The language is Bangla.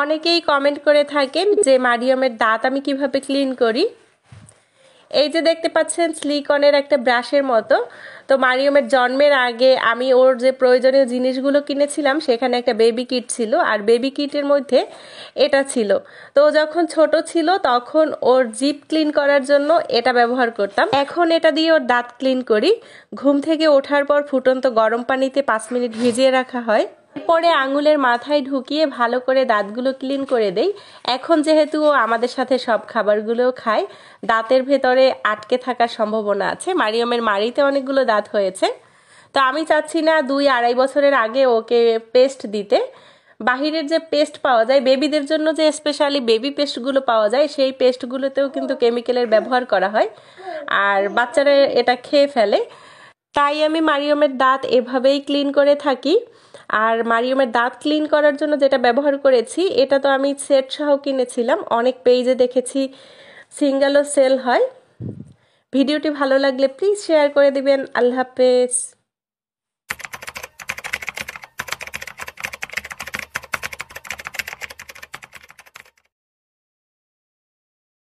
অনেকেই কমেন্ট করে থাকেন যে মারিয়ামের দাঁত আমি কিভাবে ক্লিন করি এই যে দেখতে পাচ্ছেন স্লিকনের একটা ব্রাশের মতো তো মারিয়মের জন্মের আগে আমি ওর যে প্রয়োজনীয় জিনিসগুলো কিনেছিলাম সেখানে একটা বেবি কিট ছিল আর বেবি কিটের মধ্যে এটা ছিল তো যখন ছোট ছিল তখন ওর জিপ ক্লিন করার জন্য এটা ব্যবহার করতাম এখন এটা দিয়ে ওর দাঁত ক্লিন করি ঘুম থেকে ওঠার পর ফুটন্ত গরম পানিতে পাঁচ মিনিট ভিজিয়ে রাখা হয় এরপরে আঙুলের মাথায় ঢুকিয়ে ভালো করে দাঁতগুলো ক্লিন করে দেই এখন যেহেতু ও আমাদের সাথে সব খাবারগুলো খায় দাঁতের ভেতরে আটকে থাকার সম্ভাবনা আছে মারিয়মের মারিতে অনেকগুলো দাঁত হয়েছে তো আমি চাচ্ছি না দুই আড়াই বছরের আগে ওকে পেস্ট দিতে বাহিরের যে পেস্ট পাওয়া যায় বেবিদের জন্য যে স্পেশালি বেবি পেস্টগুলো পাওয়া যায় সেই পেস্টগুলোতেও কিন্তু কেমিক্যালের ব্যবহার করা হয় আর বাচ্চারা এটা খেয়ে ফেলে তাই আমি মারিয়মের দাঁত এভাবেই ক্লিন করে থাকি আর মারিয়ামের দাঁত ক্লিন করার জন্য যেটা ব্যবহার করেছি এটা তো আমি সেট সহ কিনেছিলাম অনেক পেজে দেখেছি সিঙ্গেলও সেল হয় ভিডিওটি ভালো লাগলে প্লিজ শেয়ার করে দিবেন আল্লাহ হাফেজ